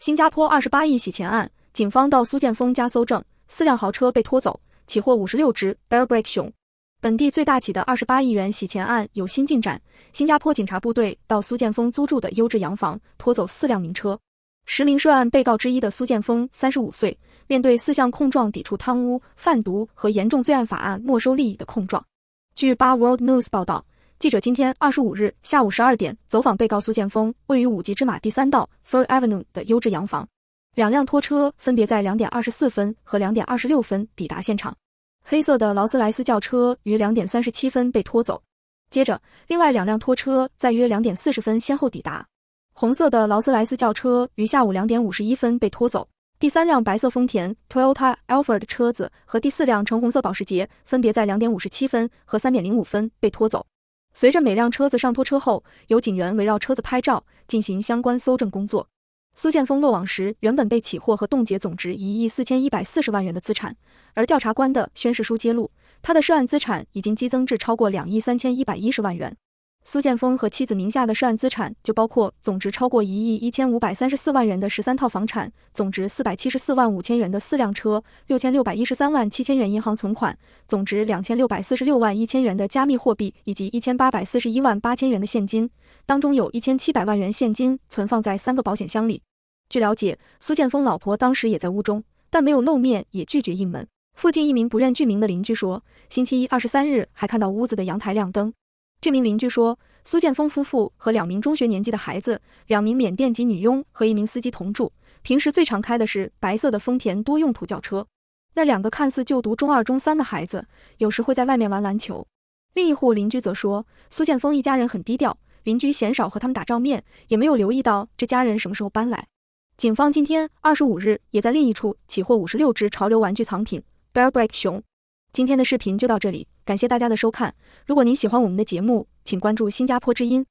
新加坡二十八亿洗钱案，警方到苏建峰家搜证，四辆豪车被拖走，起获五十六只 bearbrick 熊。本地最大起的二十八亿元洗钱案有新进展，新加坡警察部队到苏建峰租住的优质洋房拖走四辆名车。十名涉案被告之一的苏建峰三十五岁，面对四项控状，抵触贪污、贩毒和严重罪案法案没收利益的控状。据八 World News 报道。记者今天二十五日下午十二点走访被告苏建峰位于五级芝马第三道 f i r Avenue 的优质洋房，两辆拖车分别在两点二十四分和两点二十六分抵达现场。黑色的劳斯莱斯轿车于两点三十七分被拖走，接着另外两辆拖车在约两点四十分先后抵达。红色的劳斯莱斯轿车于下午两点五十一分被拖走，第三辆白色丰田 Toyota Alphard 车子和第四辆橙红色保时捷分别在两点五十七分和三点零五分被拖走。随着每辆车子上拖车后，有警员围绕车子拍照，进行相关搜证工作。苏建峰落网时，原本被起获和冻结总值一亿四千一百四十万元的资产，而调查官的宣誓书揭露，他的涉案资产已经激增至超过两亿三千一百一十万元。苏建峰和妻子名下的涉案资产就包括总值超过一亿一千五百三十四万元的十三套房产，总值四百七十四万五千元的四辆车，六千六百一十三万七千元银行存款，总值两千六百四十六万一千元的加密货币，以及一千八百四十一万八千元的现金。当中有一千七百万元现金存放在三个保险箱里。据了解，苏建峰老婆当时也在屋中，但没有露面，也拒绝应门。附近一名不愿具名的邻居说，星期一二十三日还看到屋子的阳台亮灯。这名邻居说，苏建峰夫妇和两名中学年纪的孩子、两名缅甸籍女佣和一名司机同住，平时最常开的是白色的丰田多用途轿车。那两个看似就读中二、中三的孩子，有时会在外面玩篮球。另一户邻居则说，苏建峰一家人很低调，邻居鲜少和他们打照面，也没有留意到这家人什么时候搬来。警方今天二十五日也在另一处起获五十六只潮流玩具藏品，Bearbrick 熊。今天的视频就到这里，感谢大家的收看。如果您喜欢我们的节目，请关注“新加坡之音”。